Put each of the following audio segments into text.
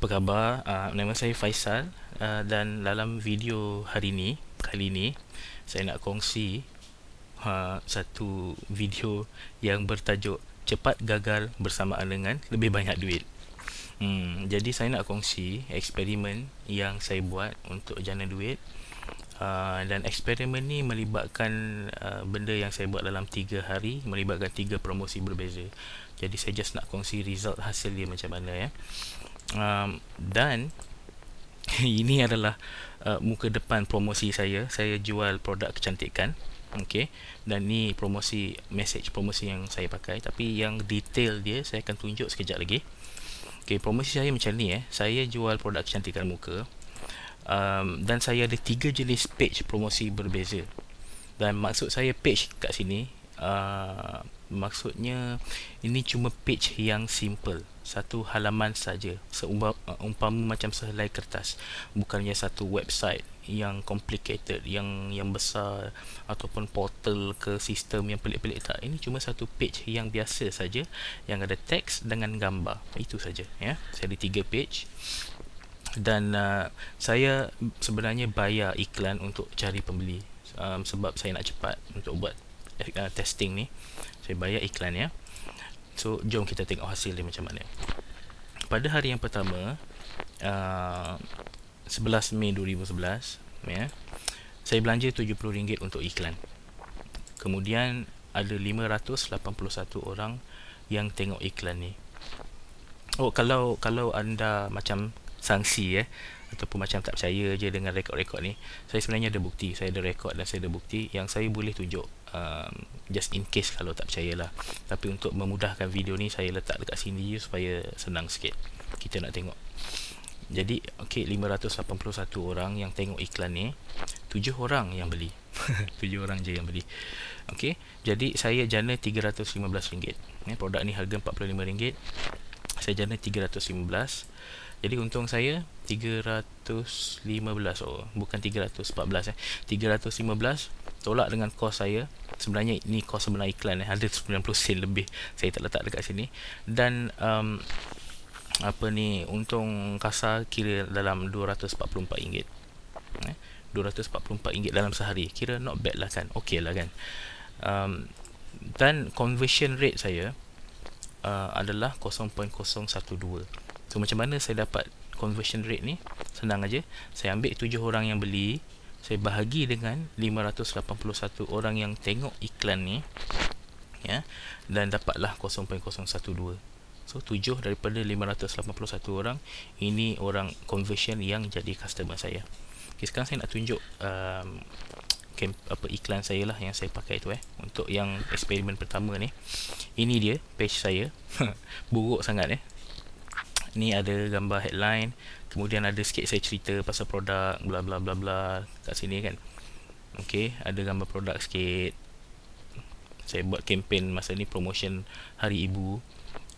apa khabar? Uh, nama saya Faisal uh, dan dalam video hari ini, kali ini saya nak kongsi uh, satu video yang bertajuk Cepat Gagal Bersamaan Dengan Lebih Banyak Duit hmm, Jadi saya nak kongsi eksperimen yang saya buat untuk jana duit uh, dan eksperimen ni melibatkan uh, benda yang saya buat dalam 3 hari melibatkan 3 promosi berbeza jadi saya just nak kongsi result hasil dia macam mana ya um, dan ini adalah uh, muka depan promosi saya saya jual produk kecantikan okey dan ni promosi message promosi yang saya pakai tapi yang detail dia saya akan tunjuk sekejap lagi okey promosi saya macam ni eh saya jual produk kecantikan muka um, dan saya ada tiga jenis page promosi berbeza dan maksud saya page kat sini Ah, maksudnya ini cuma page yang simple satu halaman saja seumpama uh, macam sehelai kertas bukannya satu website yang complicated yang yang besar ataupun portal ke sistem yang pelik-pelik tak ini cuma satu page yang biasa saja yang ada teks dengan gambar itu saja ya saya ada tiga page dan uh, saya sebenarnya bayar iklan untuk cari pembeli um, sebab saya nak cepat untuk buat Eh, uh, testing ni saya bayar iklan ya so jom kita tengok hasil dia macam mana pada hari yang pertama uh, 11 Mei 2011 ya saya belanja RM70 untuk iklan kemudian ada 581 orang yang tengok iklan ni oh kalau kalau anda macam sanksi eh ya, ataupun macam tak percaya je dengan rekod-rekod ni saya sebenarnya ada bukti saya ada rekod dan saya ada bukti yang saya boleh tunjuk um, just in case kalau tak lah. tapi untuk memudahkan video ni saya letak dekat sini je supaya senang sikit kita nak tengok jadi okey 581 orang yang tengok iklan ni 7 orang yang beli 7 orang je yang beli okey jadi saya jana RM315 ni eh, produk ni harga RM45 saya jana 315 jadi untung saya 315 oh bukan 314 eh 315 tolak dengan kos saya sebenarnya ini kos sebenar iklan eh ada 90 sen lebih saya tak letak dekat sini dan um, apa ni untung kasar kira dalam 244 ringgit eh 244 ringgit dalam sehari kira not bad lah kan okay lah kan um, dan conversion rate saya uh, adalah 0.012 So macam mana saya dapat conversion rate ni? Senang aja. Saya ambil tujuh orang yang beli, saya bahagi dengan 581 orang yang tengok iklan ni. Ya. Dan dapatlah 0.012. So tujuh daripada 581 orang ini orang conversion yang jadi customer saya. Okay, sekarang saya nak tunjuk um, camp, apa iklan saya lah yang saya pakai tu eh untuk yang eksperimen pertama ni. Ini dia page saya. Buruk sangat eh ni ada gambar headline kemudian ada sikit saya cerita pasal produk bla bla bla bla kat sini kan okey ada gambar produk sikit saya buat kempen masa ni promotion hari ibu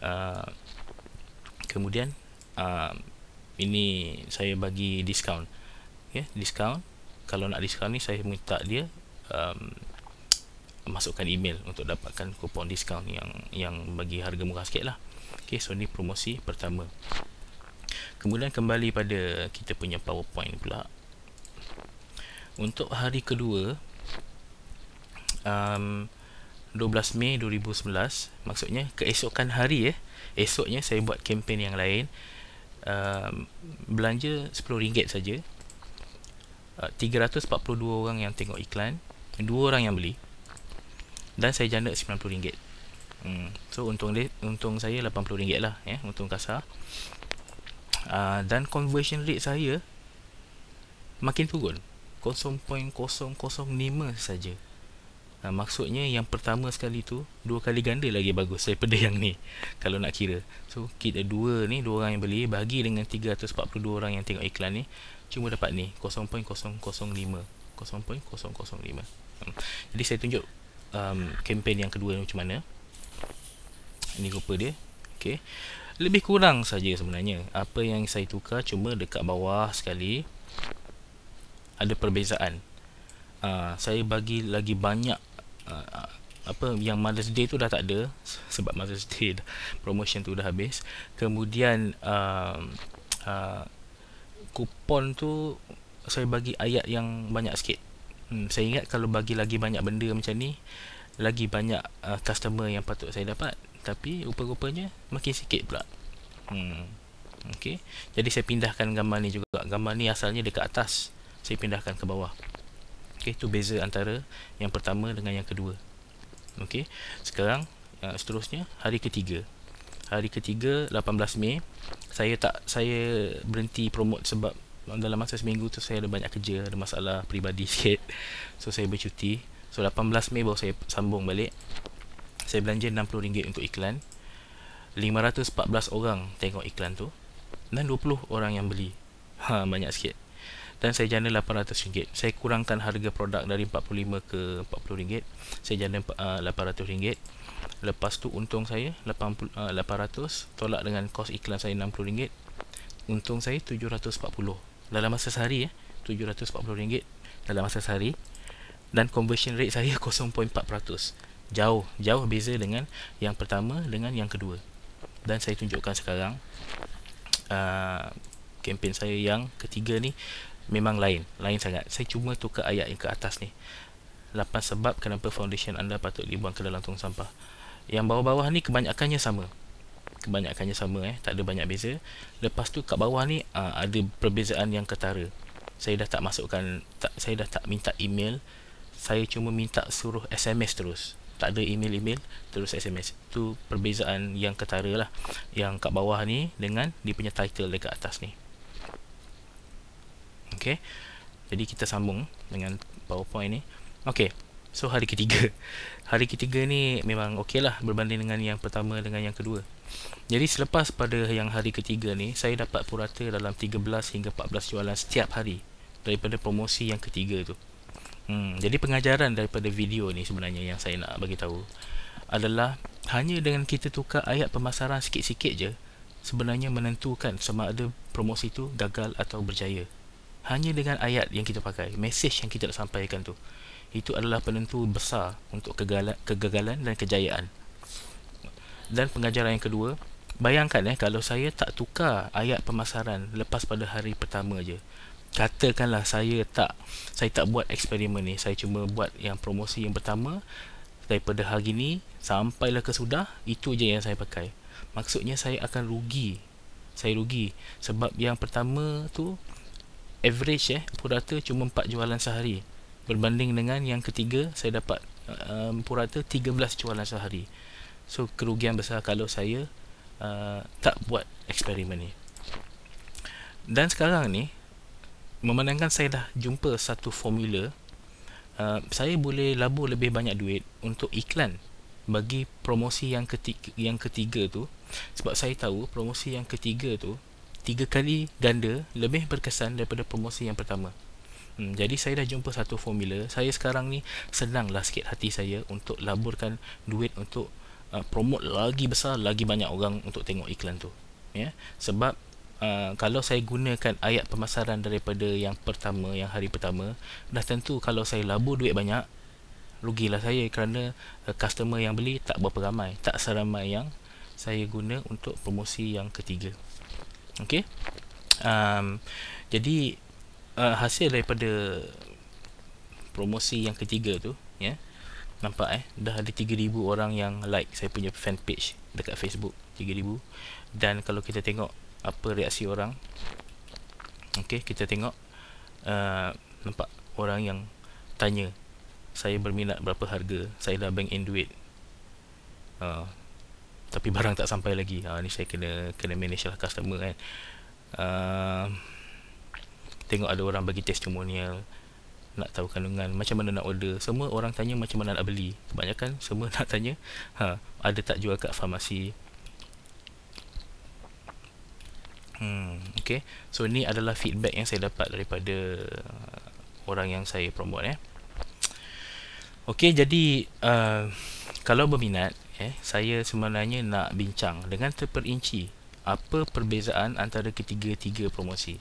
uh, kemudian uh, ini saya bagi discount ya yeah, discount kalau nak discount ni saya minta dia um, masukkan email untuk dapatkan kupon discount yang yang bagi harga murah sikit lah Okey, so ni promosi pertama. Kemudian kembali pada kita punya PowerPoint pula. Untuk hari kedua um 12 Mei 2011, maksudnya keesokan hari ya. Eh, esoknya saya buat kempen yang lain. Um, belanja RM10 saja. Uh, 342 orang yang tengok iklan, dua orang yang beli. Dan saya jana RM90. Hmm. So untung dia untung saya RM80 lah ya, untung kasar. Uh, dan conversion rate saya makin turun. 0.005 saja. Uh, maksudnya yang pertama sekali tu dua kali ganda lagi bagus daripada yang ni kalau nak kira. So kita dua ni dua orang yang beli bagi dengan 342 orang yang tengok iklan ni cuma dapat ni 0.005. 0.005. Hmm. Jadi saya tunjuk um, kempen yang kedua ni macam mana. Ini rupa dia. Okey. Lebih kurang saja sebenarnya. Apa yang saya tukar cuma dekat bawah sekali ada perbezaan. Uh, saya bagi lagi banyak uh, apa yang Mother's Day tu dah tak ada sebab Mother's Day dah, promotion tu dah habis. Kemudian uh, uh, kupon tu saya bagi ayat yang banyak sikit. Hmm, saya ingat kalau bagi lagi banyak benda macam ni lagi banyak uh, customer yang patut saya dapat tapi rupa-rupanya makin sikit pula hmm. okay. jadi saya pindahkan gambar ni juga gambar ni asalnya dekat atas saya pindahkan ke bawah okay. itu beza antara yang pertama dengan yang kedua okay. sekarang uh, seterusnya hari ketiga hari ketiga 18 Mei saya tak saya berhenti promote sebab dalam masa seminggu tu saya ada banyak kerja ada masalah peribadi sikit so saya bercuti so 18 Mei baru saya sambung balik saya belanja RM60 untuk iklan 514 orang tengok iklan tu dan 20 orang yang beli ha, banyak sikit dan saya jana RM800 saya kurangkan harga produk dari RM45 ke RM40 saya jana uh, ah, RM800 lepas tu untung saya 80, uh, ah, tolak dengan kos iklan saya RM60 untung saya RM740 dalam masa sehari ya eh, RM740 dalam masa sehari dan conversion rate saya 0.4%. jauh jauh beza dengan yang pertama dengan yang kedua dan saya tunjukkan sekarang uh, kempen saya yang ketiga ni memang lain lain sangat saya cuma tukar ayat yang ke atas ni 8 sebab kenapa foundation anda patut dibuang ke dalam tong sampah yang bawah-bawah ni kebanyakannya sama kebanyakannya sama eh tak ada banyak beza lepas tu kat bawah ni uh, ada perbezaan yang ketara saya dah tak masukkan tak, saya dah tak minta email saya cuma minta suruh SMS terus tak ada email-email terus SMS tu perbezaan yang ketara lah yang kat bawah ni dengan dia punya title dekat atas ni ok jadi kita sambung dengan powerpoint ni ok so hari ketiga hari ketiga ni memang ok lah berbanding dengan yang pertama dengan yang kedua jadi selepas pada yang hari ketiga ni saya dapat purata dalam 13 hingga 14 jualan setiap hari daripada promosi yang ketiga tu Hmm, jadi pengajaran daripada video ni sebenarnya yang saya nak bagi tahu adalah hanya dengan kita tukar ayat pemasaran sikit-sikit je sebenarnya menentukan sama ada promosi tu gagal atau berjaya. Hanya dengan ayat yang kita pakai, message yang kita nak sampaikan tu. Itu adalah penentu besar untuk kegagalan, dan kejayaan. Dan pengajaran yang kedua, bayangkan eh kalau saya tak tukar ayat pemasaran lepas pada hari pertama je katakanlah saya tak saya tak buat eksperimen ni saya cuma buat yang promosi yang pertama daripada hari ni lah ke sudah itu je yang saya pakai maksudnya saya akan rugi saya rugi sebab yang pertama tu average eh purata cuma 4 jualan sehari berbanding dengan yang ketiga saya dapat um, purata 13 jualan sehari so kerugian besar kalau saya uh, tak buat eksperimen ni dan sekarang ni memandangkan saya dah jumpa satu formula uh, saya boleh labur lebih banyak duit untuk iklan bagi promosi yang ketiga, yang ketiga tu sebab saya tahu promosi yang ketiga tu tiga kali ganda lebih berkesan daripada promosi yang pertama hmm, jadi saya dah jumpa satu formula saya sekarang ni senanglah sikit hati saya untuk laburkan duit untuk uh, promote lagi besar lagi banyak orang untuk tengok iklan tu ya sebab Uh, kalau saya gunakan ayat pemasaran daripada yang pertama, yang hari pertama, dah tentu kalau saya labur duit banyak, rugilah saya kerana uh, customer yang beli tak berapa ramai, tak seramai yang saya guna untuk promosi yang ketiga. Okey. Um jadi uh, hasil daripada promosi yang ketiga tu, ya. Yeah, nampak eh dah ada 3000 orang yang like saya punya fanpage dekat Facebook 3000 dan kalau kita tengok apa reaksi orang okey kita tengok uh, nampak orang yang tanya saya berminat berapa harga saya dah bank in duit uh, tapi barang tak sampai lagi uh, ni saya kena kena manage lah customer kan uh, tengok ada orang bagi testimonial nak tahu kandungan macam mana nak order semua orang tanya macam mana nak beli kebanyakan semua nak tanya ha, ada tak jual kat farmasi Hmm, okay. So ni adalah feedback yang saya dapat daripada uh, orang yang saya promote eh. Okay, jadi uh, kalau berminat eh, saya sebenarnya nak bincang dengan terperinci apa perbezaan antara ketiga-tiga promosi.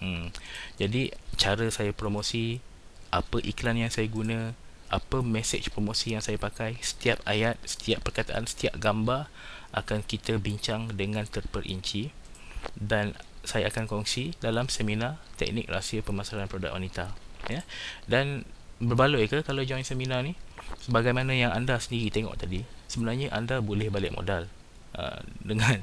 Hmm. Jadi cara saya promosi, apa iklan yang saya guna, apa message promosi yang saya pakai, setiap ayat, setiap perkataan, setiap gambar akan kita bincang dengan terperinci dan saya akan kongsi dalam seminar teknik rahsia pemasaran produk wanita ya dan berbaloi ke kalau join seminar ni sebagaimana yang anda sendiri tengok tadi sebenarnya anda boleh balik modal uh, dengan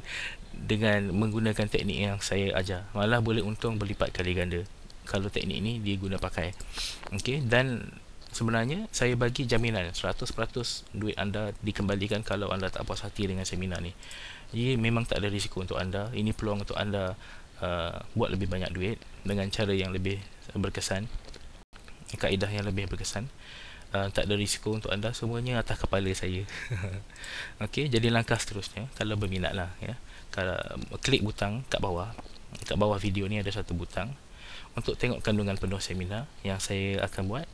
dengan menggunakan teknik yang saya ajar malah boleh untung berlipat kali ganda kalau teknik ni dia guna pakai okey dan sebenarnya saya bagi jaminan 100% duit anda dikembalikan kalau anda tak puas hati dengan seminar ni ia memang tak ada risiko untuk anda ini peluang untuk anda uh, buat lebih banyak duit dengan cara yang lebih berkesan kaedah yang lebih berkesan uh, tak ada risiko untuk anda semuanya atas kepala saya Okay, jadi langkah seterusnya kalau berminatlah ya klik butang kat bawah kat bawah video ni ada satu butang untuk tengok kandungan penuh seminar yang saya akan buat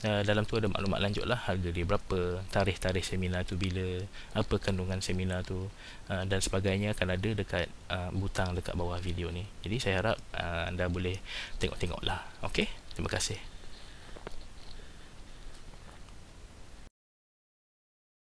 Eh, dalam tu ada maklumat lanjut lah harga dia berapa tarikh-tarikh seminar tu bila apa kandungan seminar tu eh, dan sebagainya akan ada dekat eh, butang dekat bawah video ni jadi saya harap anda boleh tengok-tengok lah ok terima kasih